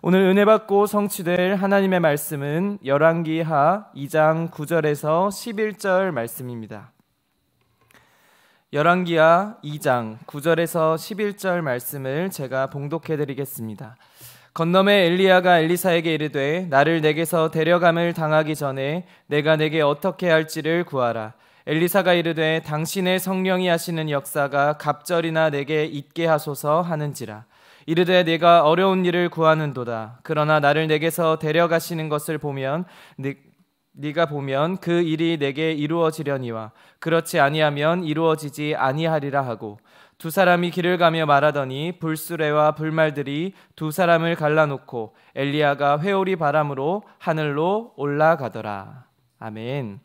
오늘 은혜 받고 성취될 하나님의 말씀은 열왕기하 2장 9절에서 11절 말씀입니다. 열왕기하 2장 9절에서 11절 말씀을 제가 봉독해 드리겠습니다. 건너매 엘리야가 엘리사에게 이르되 나를 내게서 데려감을 당하기 전에 내가 내게 어떻게 할지를 구하라. 엘리사가 이르되 당신의 성령이 하시는 역사가 갑절이나 내게 있게 하소서 하는지라. 이르되 내가 어려운 일을 구하는도다. 그러나 나를 내게서 데려가시는 것을 보면 네, 네가 보면 그 일이 내게 이루어지려니와 그렇지 아니하면 이루어지지 아니하리라 하고 두 사람이 길을 가며 말하더니 불수레와 불말들이 두 사람을 갈라놓고 엘리야가 회오리 바람으로 하늘로 올라가더라. 아멘.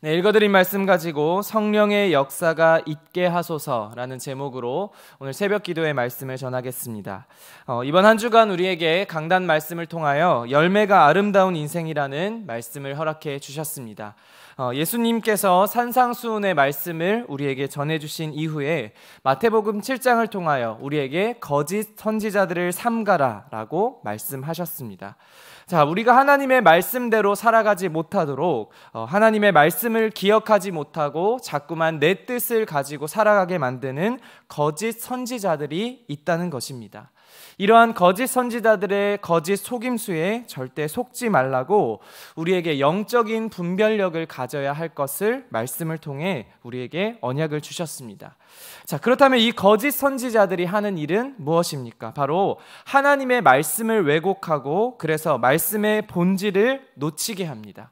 네, 읽어드린 말씀 가지고 성령의 역사가 있게 하소서라는 제목으로 오늘 새벽 기도의 말씀을 전하겠습니다. 어, 이번 한 주간 우리에게 강단 말씀을 통하여 열매가 아름다운 인생이라는 말씀을 허락해 주셨습니다. 어, 예수님께서 산상수훈의 말씀을 우리에게 전해주신 이후에 마태복음 7장을 통하여 우리에게 거짓 선지자들을 삼가라라고 말씀하셨습니다. 자, 우리가 하나님의 말씀대로 살아가지 못하도록 어, 하나님의 말씀을 기억하지 못하고 자꾸만 내 뜻을 가지고 살아가게 만드는 거짓 선지자들이 있다는 것입니다. 이러한 거짓 선지자들의 거짓 속임수에 절대 속지 말라고 우리에게 영적인 분별력을 가져야 할 것을 말씀을 통해 우리에게 언약을 주셨습니다. 자, 그렇다면 이 거짓 선지자들이 하는 일은 무엇입니까? 바로 하나님의 말씀을 왜곡하고 그래서 말씀의 본질을 놓치게 합니다.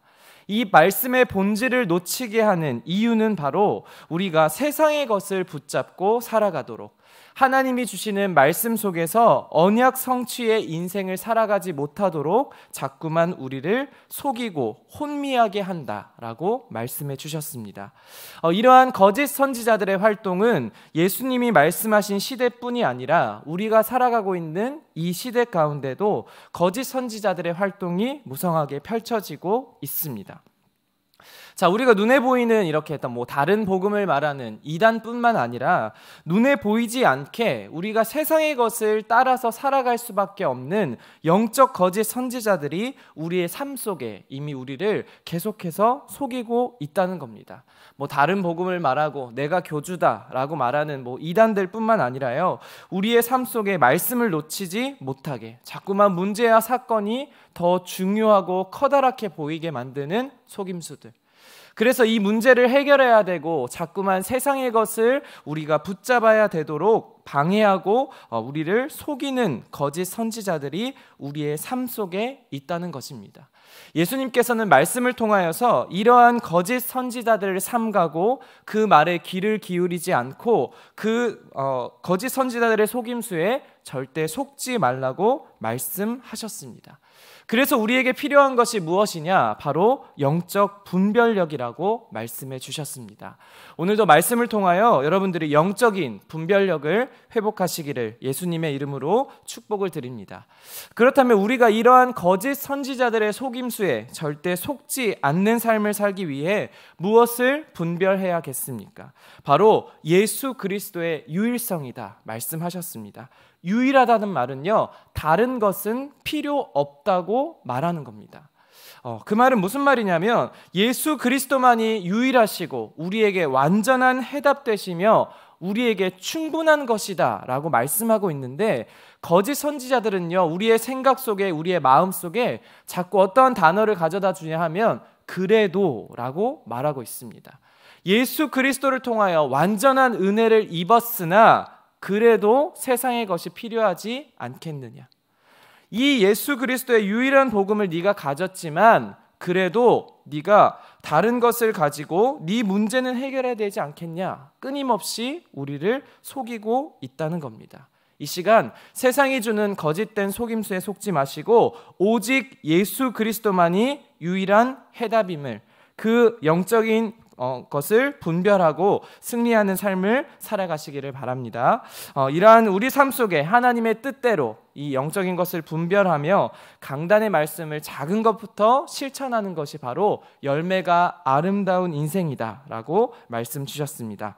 이 말씀의 본질을 놓치게 하는 이유는 바로 우리가 세상의 것을 붙잡고 살아가도록 하나님이 주시는 말씀 속에서 언약 성취의 인생을 살아가지 못하도록 자꾸만 우리를 속이고 혼미하게 한다라고 말씀해 주셨습니다. 어, 이러한 거짓 선지자들의 활동은 예수님이 말씀하신 시대뿐이 아니라 우리가 살아가고 있는 이 시대 가운데도 거짓 선지자들의 활동이 무성하게 펼쳐지고 있습니다. 자, 우리가 눈에 보이는 이렇게 했던 뭐 다른 복음을 말하는 이단뿐만 아니라 눈에 보이지 않게 우리가 세상의 것을 따라서 살아갈 수밖에 없는 영적 거짓 선지자들이 우리의 삶 속에 이미 우리를 계속해서 속이고 있다는 겁니다. 뭐 다른 복음을 말하고 내가 교주다라고 말하는 뭐 이단들뿐만 아니라요. 우리의 삶 속에 말씀을 놓치지 못하게 자꾸만 문제와 사건이 더 중요하고 커다랗게 보이게 만드는 속임수들. 그래서 이 문제를 해결해야 되고 자꾸만 세상의 것을 우리가 붙잡아야 되도록 방해하고 어, 우리를 속이는 거짓 선지자들이 우리의 삶 속에 있다는 것입니다. 예수님께서는 말씀을 통하여서 이러한 거짓 선지자들을 삼가고 그 말에 귀를 기울이지 않고 그 어, 거짓 선지자들의 속임수에 절대 속지 말라고 말씀하셨습니다. 그래서 우리에게 필요한 것이 무엇이냐? 바로 영적 분별력이라고 말씀해 주셨습니다. 오늘도 말씀을 통하여 여러분들이 영적인 분별력을 회복하시기를 예수님의 이름으로 축복을 드립니다. 그렇다면 우리가 이러한 거짓 선지자들의 속임 속임수에 절대 속지 않는 삶을 살기 위해 무엇을 분별해야겠습니까? 바로 예수 그리스도의 유일성이다 말씀하셨습니다. 유일하다는 말은요, 다른 것은 필요 없다고 말하는 겁니다. 어, 그 말은 무슨 말이냐면 예수 그리스도만이 유일하시고 우리에게 완전한 해답 되시며 우리에게 충분한 것이다 라고 말씀하고 있는데 거짓 선지자들은요 우리의 생각 속에 우리의 마음 속에 자꾸 어떠한 단어를 가져다 주냐 하면 그래도 라고 말하고 있습니다 예수 그리스도를 통하여 완전한 은혜를 입었으나 그래도 세상의 것이 필요하지 않겠느냐 이 예수 그리스도의 유일한 복음을 네가 가졌지만 그래도 네가 다른 것을 가지고 네 문제는 해결해야 되지 않겠냐. 끊임없이 우리를 속이고 있다는 겁니다. 이 시간 세상이 주는 거짓된 속임수에 속지 마시고 오직 예수 그리스도만이 유일한 해답임을 그 영적인 어, 것을 분별하고 승리하는 삶을 살아가시기를 바랍니다. 어, 이러한 우리 삶 속에 하나님의 뜻대로 이 영적인 것을 분별하며 강단의 말씀을 작은 것부터 실천하는 것이 바로 열매가 아름다운 인생이다라고 말씀 주셨습니다.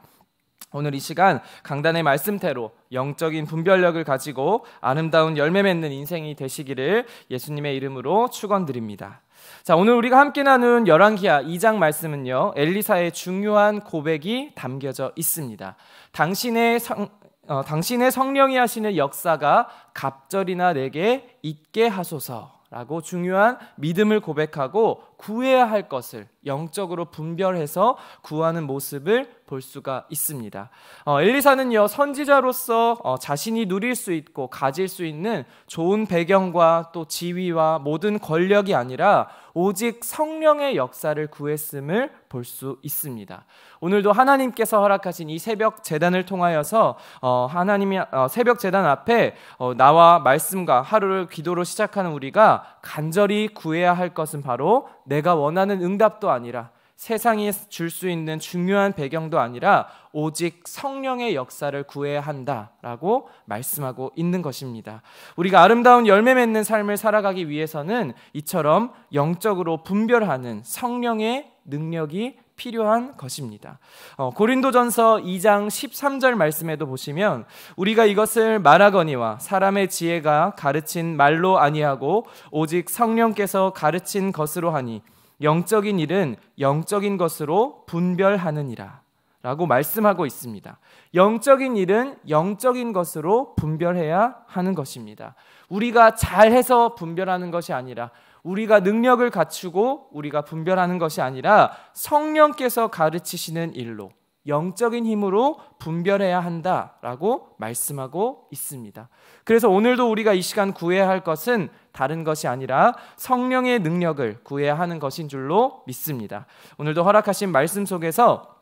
오늘 이 시간 강단의 말씀대로 영적인 분별력을 가지고 아름다운 열매 맺는 인생이 되시기를 예수님의 이름으로 축원드립니다. 자, 오늘 우리가 함께 나눈 열왕기하 2장 말씀은요. 엘리사의 중요한 고백이 담겨져 있습니다. 당신의 성, 어, 당신의 성령이 하시는 역사가 갑절이나 내게 있게 하소서라고 중요한 믿음을 고백하고 구해야 할 것을 영적으로 분별해서 구하는 모습을 볼 수가 있습니다. 어, 엘리사는요 선지자로서 어, 자신이 누릴 수 있고 가질 수 있는 좋은 배경과 또 지위와 모든 권력이 아니라 오직 성령의 역사를 구했음을 볼 수 있습니다. 오늘도 하나님께서 허락하신 이 새벽 재단을 통하여서 어, 하나님이 어, 새벽 재단 앞에 어, 나와 말씀과 하루를 기도로 시작하는 우리가 간절히 구해야 할 것은 바로 내가 원하는 응답도 아니라 세상이 줄 수 있는 중요한 배경도 아니라 오직 성령의 역사를 구해야 한다라고 말씀하고 있는 것입니다. 우리가 아름다운 열매 맺는 삶을 살아가기 위해서는 이처럼 영적으로 분별하는 성령의 능력이 필요한 것입니다. 어, 고린도전서 2장 13절 말씀에도 보시면 우리가 이것을 말하거니와 사람의 지혜가 가르친 말로 아니하고 오직 성령께서 가르친 것으로 하니 영적인 일은 영적인 것으로 분별하느니라. 라고 말씀하고 있습니다. 영적인 일은 영적인 것으로 분별해야 하는 것입니다. 우리가 잘해서 분별하는 것이 아니라 우리가 능력을 갖추고 우리가 분별하는 것이 아니라 성령께서 가르치시는 일로 영적인 힘으로 분별해야 한다라고 말씀하고 있습니다. 그래서 오늘도 우리가 이 시간 구해야 할 것은 다른 것이 아니라 성령의 능력을 구해야 하는 것인 줄로 믿습니다. 오늘도 허락하신 말씀 속에서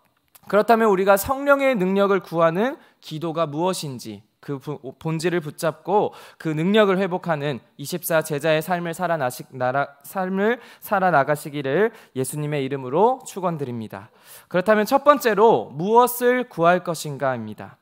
그렇다면 우리가 성령의 능력을 구하는 기도가 무엇인지 그 본질을 붙잡고 그 능력을 회복하는 24 제자의 삶을 살아나시 나라 삶을 살아나가시기를 예수님의 이름으로 축원드립니다. 그렇다면 첫 번째로 무엇을 구할 것인가입니다.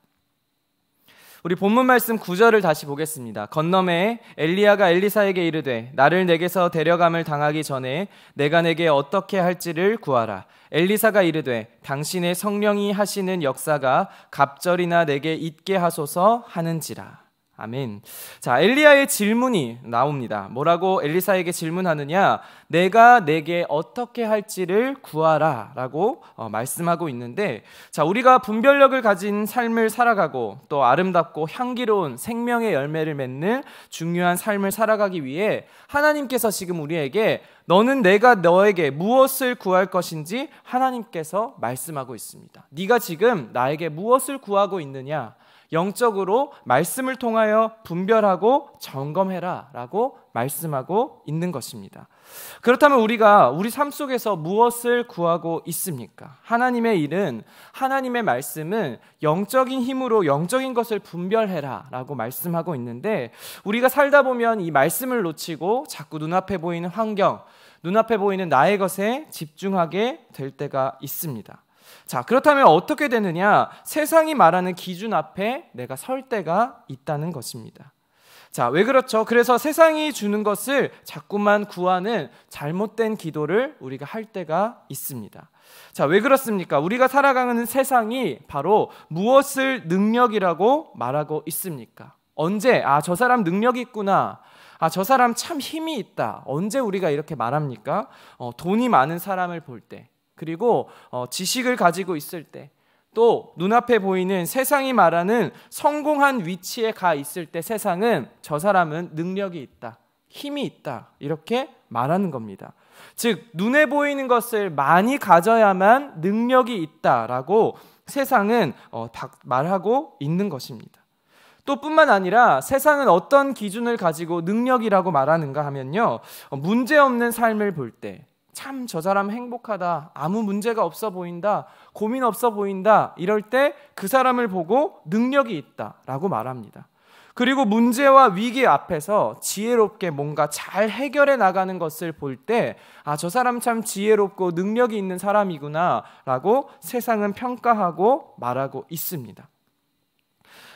우리 본문 말씀 9절을 다시 보겠습니다. 건너에 엘리야가 엘리사에게 이르되 나를 내게서 데려감을 당하기 전에 내가 내게 어떻게 할지를 구하라. 엘리사가 이르되 당신의 성령이 하시는 역사가 갑절이나 내게 있게 하소서 하는지라. 아멘. 자, 엘리야의 질문이 나옵니다. 뭐라고 엘리사에게 질문하느냐? 내가 내게 어떻게 할지를 구하라라고 어, 말씀하고 있는데 자, 우리가 분별력을 가진 삶을 살아가고 또 아름답고 향기로운 생명의 열매를 맺는 중요한 삶을 살아가기 위해 하나님께서 지금 우리에게 너는 내가 너에게 무엇을 구할 것인지 하나님께서 말씀하고 있습니다. 네가 지금 나에게 무엇을 구하고 있느냐? 영적으로 말씀을 통하여 분별하고 점검해라 라고 말씀하고 있는 것입니다. 그렇다면 우리가 우리 삶 속에서 무엇을 구하고 있습니까? 하나님의 일은 하나님의 말씀은 영적인 힘으로 영적인 것을 분별해라 라고 말씀하고 있는데 우리가 살다 보면 이 말씀을 놓치고 자꾸 눈앞에 보이는 환경, 눈앞에 보이는 나의 것에 집중하게 될 때가 있습니다. 자, 그렇다면 어떻게 되느냐? 세상이 말하는 기준 앞에 내가 설 때가 있다는 것입니다. 자, 왜 그렇죠? 그래서 세상이 주는 것을 자꾸만 구하는 잘못된 기도를 우리가 할 때가 있습니다. 자, 왜 그렇습니까? 우리가 살아가는 세상이 바로 무엇을 능력이라고 말하고 있습니까? 언제, 아, 저 사람 능력 있구나. 아, 저 사람 참 힘이 있다. 언제 우리가 이렇게 말합니까? 어, 돈이 많은 사람을 볼 때, 그리고 어, 지식을 가지고 있을 때, 또 눈앞에 보이는 세상이 말하는 성공한 위치에 가 있을 때 세상은 저 사람은 능력이 있다, 힘이 있다, 이렇게 말하는 겁니다. 즉, 눈에 보이는 것을 많이 가져야만 능력이 있다라고 세상은 어, 말하고 있는 것입니다. 또 뿐만 아니라 세상은 어떤 기준을 가지고 능력이라고 말하는가 하면요. 어, 문제없는 삶을 볼 때, 참저 사람 행복하다. 아무 문제가 없어 보인다. 고민 없어 보인다. 이럴 때 그 사람을 보고 능력이 있다. 라고 말합니다. 그리고 문제와 위기 앞에서 지혜롭게 뭔가 잘 해결해 나가는 것을 볼 때, 아, 저 사람 참 지혜롭고 능력이 있는 사람이구나. 라고 세상은 평가하고 말하고 있습니다.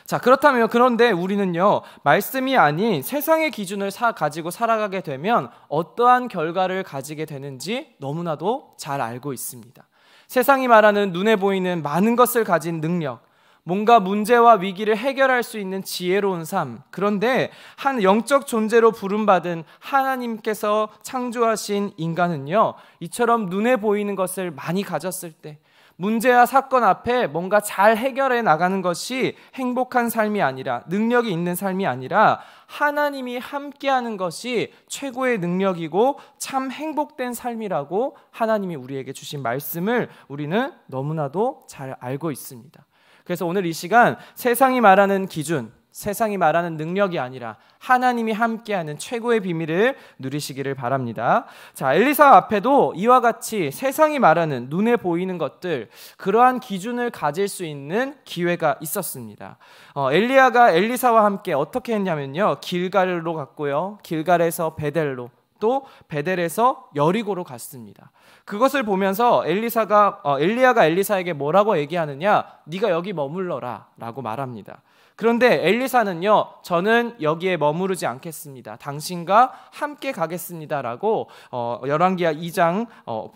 자, 그렇다면 그런데 우리는요, 말씀이 아닌 세상의 기준을 사 가지고 살아가게 되면 어떠한 결과를 가지게 되는지 너무나도 잘 알고 있습니다. 세상이 말하는 눈에 보이는 많은 것을 가진 능력, 뭔가 문제와 위기를 해결할 수 있는 지혜로운 삶. 그런데 한 영적 존재로 부름받은 하나님께서 창조하신 인간은요, 이처럼 눈에 보이는 것을 많이 가졌을 때, 문제와 사건 앞에 뭔가 잘 해결해 나가는 것이 행복한 삶이 아니라 능력이 있는 삶이 아니라 하나님이 함께하는 것이 최고의 능력이고 참 행복된 삶이라고 하나님이 우리에게 주신 말씀을 우리는 너무나도 잘 알고 있습니다. 그래서 오늘 이 시간 세상이 말하는 기준, 세상이 말하는 능력이 아니라 하나님이 함께하는 최고의 비밀을 누리시기를 바랍니다. 자, 엘리사 앞에도 이와 같이 세상이 말하는 눈에 보이는 것들, 그러한 기준을 가질 수 있는 기회가 있었습니다. 어, 엘리아가 엘리사와 함께 어떻게 했냐면요. 길가를로 갔고요. 길가에서 베델로 또 베델에서 여리고로 갔습니다. 그것을 보면서 엘리사가 어, 엘리야가 엘리사에게 뭐라고 얘기하느냐? 네가 여기 머물러라라고 말합니다. 그런데 엘리사는요, 저는 여기에 머무르지 않겠습니다. 당신과 함께 가겠습니다라고 어, 열왕기하 2장 어,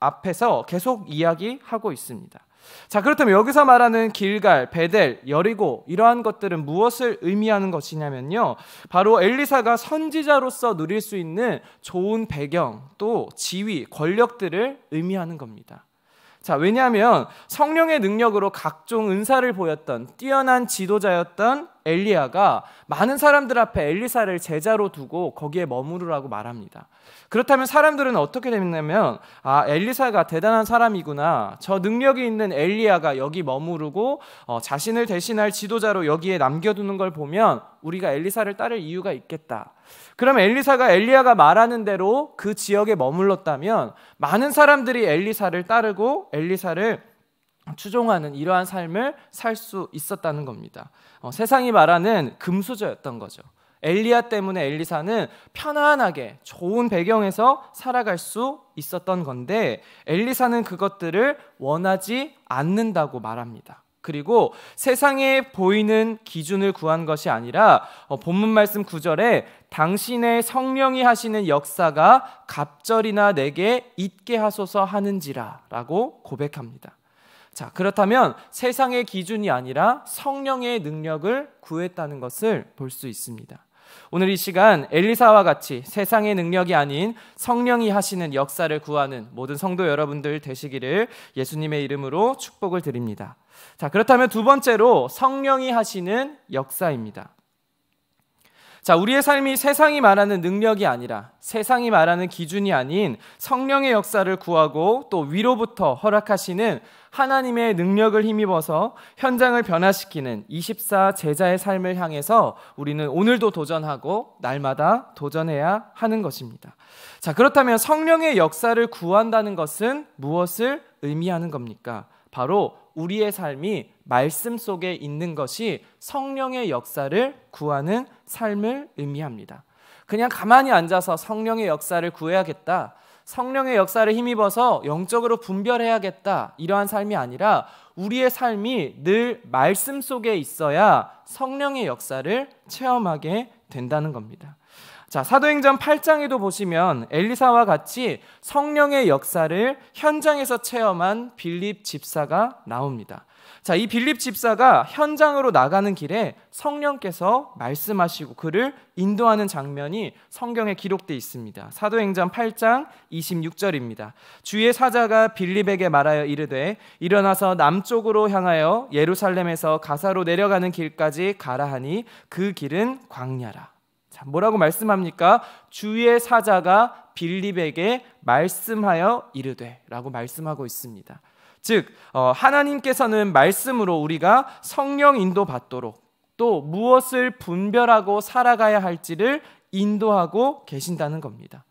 앞에서 계속 이야기하고 있습니다. 자, 그렇다면 여기서 말하는 길갈, 베델, 여리고 이러한 것들은 무엇을 의미하는 것이냐면요. 바로 엘리사가 선지자로서 누릴 수 있는 좋은 배경, 또 지위, 권력들을 의미하는 겁니다. 자, 왜냐하면 성령의 능력으로 각종 은사를 보였던 뛰어난 지도자였던 엘리야가 많은 사람들 앞에 엘리사를 제자로 두고 거기에 머무르라고 말합니다. 그렇다면 사람들은 어떻게 됐냐면 아, 엘리사가 대단한 사람이구나. 저 능력이 있는 엘리야가 여기 머무르고 어, 자신을 대신할 지도자로 여기에 남겨두는 걸 보면 우리가 엘리사를 따를 이유가 있겠다. 그럼 엘리사가 엘리야가 말하는 대로 그 지역에 머물렀다면 많은 사람들이 엘리사를 따르고 엘리사를 추종하는 이러한 삶을 살 수 있었다는 겁니다. 어, 세상이 말하는 금수저였던 거죠. 엘리야 때문에 엘리사는 편안하게 좋은 배경에서 살아갈 수 있었던 건데 엘리사는 그것들을 원하지 않는다고 말합니다. 그리고 세상에 보이는 기준을 구한 것이 아니라 어, 본문 말씀 9절에 당신의 성령이 하시는 역사가 갑절이나 내게 있게 하소서 하는지라라고 고백합니다. 자, 그렇다면 세상의 기준이 아니라 성령의 능력을 구했다는 것을 볼 수 있습니다. 오늘 이 시간 엘리사와 같이 세상의 능력이 아닌 성령이 하시는 역사를 구하는 모든 성도 여러분들 되시기를 예수님의 이름으로 축복을 드립니다. 자, 그렇다면 두 번째로 성령이 하시는 역사입니다. 자, 우리의 삶이 세상이 말하는 능력이 아니라 세상이 말하는 기준이 아닌 성령의 역사를 구하고 또 위로부터 허락하시는 하나님의 능력을 힘입어서 현장을 변화시키는 24 제자의 삶을 향해서 우리는 오늘도 도전하고 날마다 도전해야 하는 것입니다. 자, 그렇다면 성령의 역사를 구한다는 것은 무엇을 의미하는 겁니까? 바로 우리의 삶이 말씀 속에 있는 것이 성령의 역사를 구하는 삶을 의미합니다. 그냥 가만히 앉아서 성령의 역사를 구해야겠다. 성령의 역사를 힘입어서 영적으로 분별해야겠다. 이러한 삶이 아니라 우리의 삶이 늘 말씀 속에 있어야 성령의 역사를 체험하게 된다는 겁니다. 자, 사도행전 8장에도 보시면 엘리사와 같이 성령의 역사를 현장에서 체험한 빌립 집사가 나옵니다. 자, 이 빌립 집사가 현장으로 나가는 길에 성령께서 말씀하시고 그를 인도하는 장면이 성경에 기록돼 있습니다. 사도행전 8장 26절입니다. 주의 사자가 빌립에게 말하여 이르되 일어나서 남쪽으로 향하여 예루살렘에서 가사로 내려가는 길까지 가라 하니 그 길은 광야라. 자, 뭐라고 말씀합니까? 주의 사자가 빌립에게 말씀하여 이르되라고 말씀하고 있습니다. 즉 어, 하나님께서는 말씀으로 우리가 성령 인도 받도록 또 무엇을 분별하고 살아가야 할지를 인도하고 계신다는 겁니다.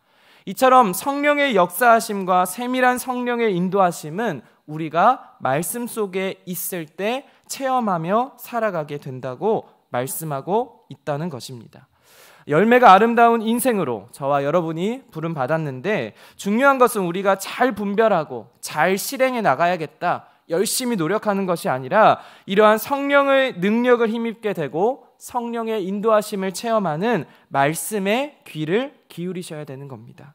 이처럼 성령의 역사하심과 세밀한 성령의 인도하심은 우리가 말씀 속에 있을 때 체험하며 살아가게 된다고 말씀하고 있다는 것입니다. 열매가 아름다운 인생으로 저와 여러분이 부름 받았는데 중요한 것은 우리가 잘 분별하고 잘 실행해 나가야겠다. 열심히 노력하는 것이 아니라 이러한 성령의 능력을 힘입게 되고 성령의 인도하심을 체험하는 말씀의 귀를 기울이셔야 되는 겁니다.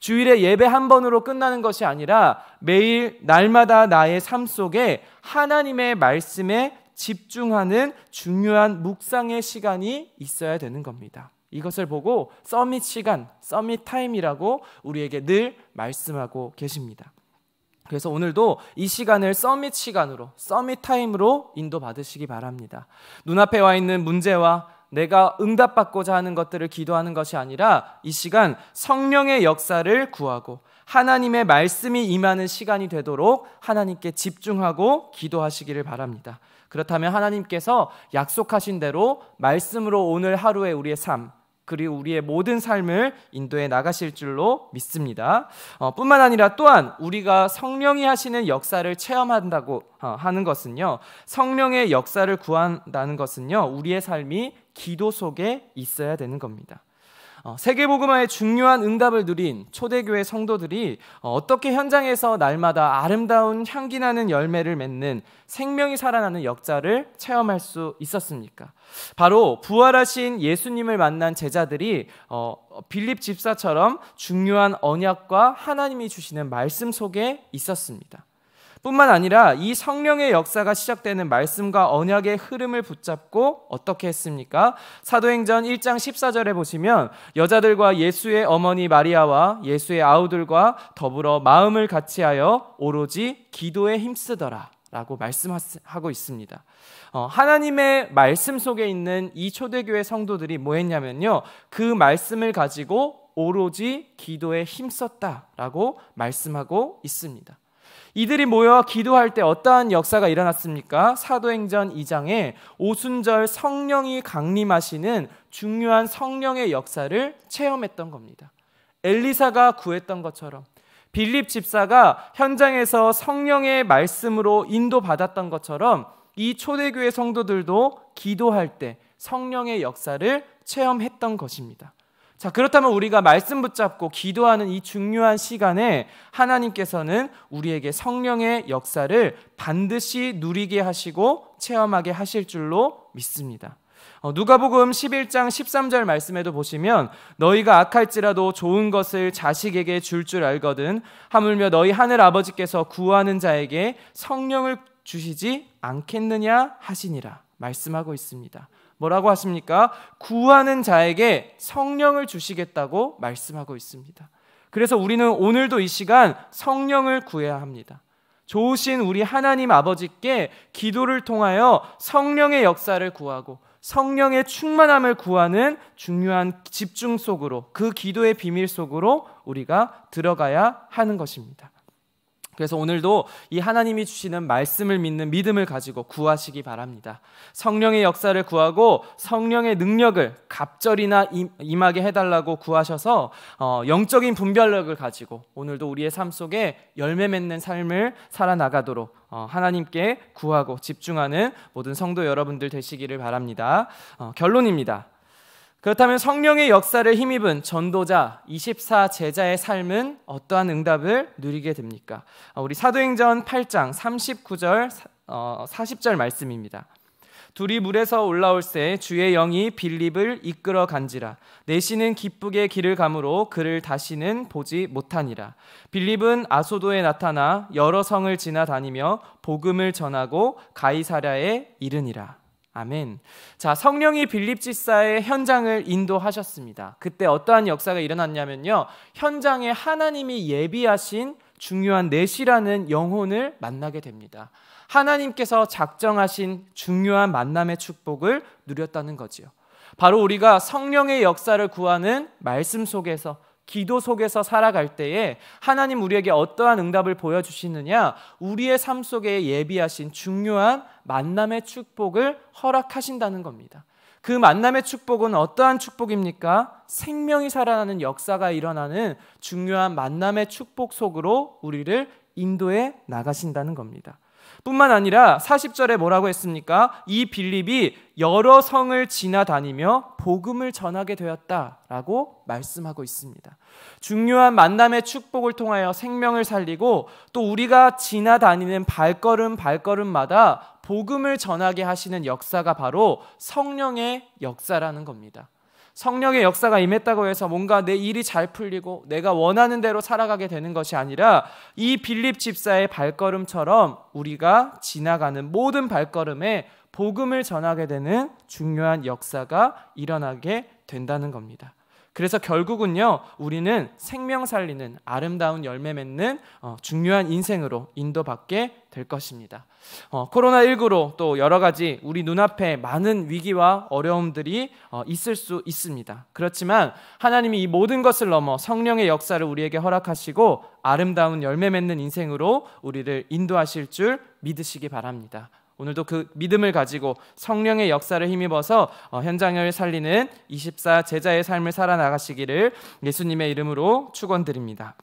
주일에 예배 한 번으로 끝나는 것이 아니라 매일 날마다 나의 삶 속에 하나님의 말씀에 집중하는 중요한 묵상의 시간이 있어야 되는 겁니다. 이것을 보고 서밋 시간, 서밋 타임이라고 우리에게 늘 말씀하고 계십니다. 그래서 오늘도 이 시간을 서밋 시간으로, 서밋 타임으로 인도받으시기 바랍니다. 눈앞에 와 있는 문제와 내가 응답받고자 하는 것들을 기도하는 것이 아니라 이 시간 성령의 역사를 구하고 하나님의 말씀이 임하는 시간이 되도록 하나님께 집중하고 기도하시기를 바랍니다. 그렇다면 하나님께서 약속하신 대로 말씀으로 오늘 하루의 우리의 삶, 그리고 우리의 모든 삶을 인도해 나가실 줄로 믿습니다. 어, 뿐만 아니라 또한 우리가 성령이 하시는 역사를 체험한다고 어, 하는 것은요, 성령의 역사를 구한다는 것은요, 우리의 삶이 기도 속에 있어야 되는 겁니다. 어, 세계보그마의 중요한 응답을 누린 초대교회 성도들이 어, 어떻게 현장에서 날마다 아름다운 향기나는 열매를 맺는 생명이 살아나는 역자를 체험할 수 있었습니까? 바로 부활하신 예수님을 만난 제자들이 어, 빌립 집사처럼 중요한 언약과 하나님이 주시는 말씀 속에 있었습니다. 뿐만 아니라 이 성령의 역사가 시작되는 말씀과 언약의 흐름을 붙잡고 어떻게 했습니까? 사도행전 1장 14절에 보시면 여자들과 예수의 어머니 마리아와 예수의 아우들과 더불어 마음을 같이하여 오로지 기도에 힘쓰더라. 라고 말씀하고 있습니다. 어, 하나님의 말씀 속에 있는 이 초대교회 성도들이 뭐 했냐면요. 그 말씀을 가지고 오로지 기도에 힘썼다라고 말씀하고 있습니다. 이들이 모여 기도할 때 어떠한 역사가 일어났습니까? 사도행전 2장에 오순절 성령이 강림하시는 중요한 성령의 역사를 체험했던 겁니다. 엘리사가 구했던 것처럼 빌립 집사가 현장에서 성령의 말씀으로 인도받았던 것처럼 이 초대교회 성도들도 기도할 때 성령의 역사를 체험했던 것입니다. 자, 그렇다면 우리가 말씀 붙잡고 기도하는 이 중요한 시간에 하나님께서는 우리에게 성령의 역사를 반드시 누리게 하시고 체험하게 하실 줄로 믿습니다. 어, 누가복음 11장 13절 말씀에도 보시면 너희가 악할지라도 좋은 것을 자식에게 줄줄 줄 알거든 하물며 너희 하늘 아버지께서 구하는 자에게 성령을 주시지 않겠느냐 하시니라 말씀하고 있습니다. 뭐라고 하십니까? 구하는 자에게 성령을 주시겠다고 말씀하고 있습니다. 그래서 우리는 오늘도 이 시간 성령을 구해야 합니다. 좋으신 우리 하나님 아버지께 기도를 통하여 성령의 역사를 구하고 성령의 충만함을 구하는 중요한 집중 속으로 그 기도의 비밀 속으로 우리가 들어가야 하는 것입니다. 그래서 오늘도 이 하나님이 주시는 말씀을 믿는 믿음을 가지고 구하시기 바랍니다. 성령의 역사를 구하고 성령의 능력을 갑절이나 임하게 해달라고 구하셔서 어, 영적인 분별력을 가지고 오늘도 우리의 삶 속에 열매 맺는 삶을 살아나가도록 어, 하나님께 구하고 집중하는 모든 성도 여러분들 되시기를 바랍니다. 어, 결론입니다. 그렇다면 성령의 역사를 힘입은 전도자 24 제자의 삶은 어떠한 응답을 누리게 됩니까? 아, 우리 사도행전 8장 39절 40절 말씀입니다. 둘이 물에서 올라올 새 주의 영이 빌립을 이끌어 간지라 내시는 기쁘게 길을 감으로 그를 다시는 보지 못하니라 빌립은 아소도에 나타나 여러 성을 지나다니며 복음을 전하고 가이사랴에 이르니라 아멘. 자, 성령이 빌립 지사의 현장을 인도하셨습니다. 그때 어떠한 역사가 일어났냐면요. 현장에 하나님이 예비하신 중요한 내시라는 영혼을 만나게 됩니다. 하나님께서 작정하신 중요한 만남의 축복을 누렸다는 거지요. 바로 우리가 성령의 역사를 구하는 말씀 속에서 기도 속에서 살아갈 때에 하나님 우리에게 어떠한 응답을 보여주시느냐 우리의 삶 속에 예비하신 중요한 만남의 축복을 허락하신다는 겁니다. 그 만남의 축복은 어떠한 축복입니까? 생명이 살아나는 역사가 일어나는 중요한 만남의 축복 속으로 우리를 인도해 나가신다는 겁니다. 뿐만 아니라 40절에 뭐라고 했습니까? 이 빌립이 여러 성을 지나다니며 복음을 전하게 되었다라고 말씀하고 있습니다. 중요한 만남의 축복을 통하여 생명을 살리고 또 우리가 지나다니는 발걸음 발걸음마다 복음을 전하게 하시는 역사가 바로 성령의 역사라는 겁니다. 성령의 역사가 임했다고 해서 뭔가 내 일이 잘 풀리고 내가 원하는 대로 살아가게 되는 것이 아니라 이 빌립 집사의 발걸음처럼 우리가 지나가는 모든 발걸음에 복음을 전하게 되는 중요한 역사가 일어나게 된다는 겁니다. 그래서 결국은요, 우리는 생명 살리는 아름다운 열매 맺는 어, 중요한 인생으로 인도받게 될 것입니다. 어, 코로나19로 또 여러 가지 우리 눈앞에 많은 위기와 어려움들이 어, 있을 수 있습니다. 그렇지만 하나님이 이 모든 것을 넘어 성령의 역사를 우리에게 허락하시고 아름다운 열매 맺는 인생으로 우리를 인도하실 줄 믿으시기 바랍니다. 오늘도 그 믿음을 가지고 성령의 역사를 힘입어서 어, 현장을 살리는 24 제자의 삶을 살아나가시기를 예수님의 이름으로 축원드립니다.